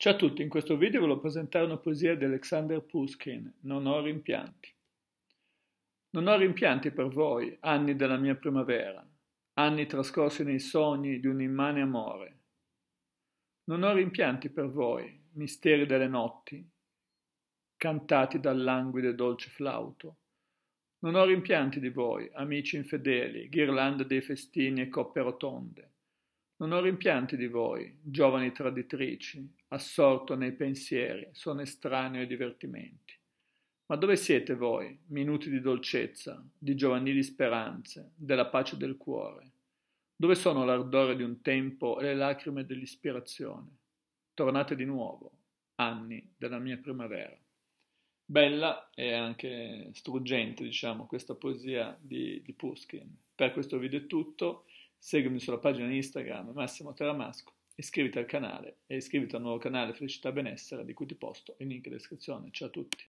Ciao a tutti, in questo video volevo presentare una poesia di Alexander Pushkin, Non ho rimpianti. Non ho rimpianti per voi, anni della mia primavera, anni trascorsi nei sogni di un immane amore. Non ho rimpianti per voi, misteri delle notti, cantati dal languido e dolce flauto. Non ho rimpianti di voi, amici infedeli, ghirlande dei festini e coppe rotonde. Non ho rimpianti di voi, giovani traditrici, assorto nei pensieri, sono estraneo ai divertimenti. Ma dove siete voi, minuti di dolcezza, di giovanili speranze, della pace del cuore? Dove sono l'ardore di un tempo e le lacrime dell'ispirazione? Tornate di nuovo, anni della mia primavera. Bella e anche struggente, diciamo, questa poesia di, di Puskin. Per questo video è tutto. Seguimi sulla pagina Instagram Massimo Teramasco, iscriviti al canale e iscriviti al nuovo canale Felicità Benessere di cui ti posto il link in descrizione. Ciao a tutti!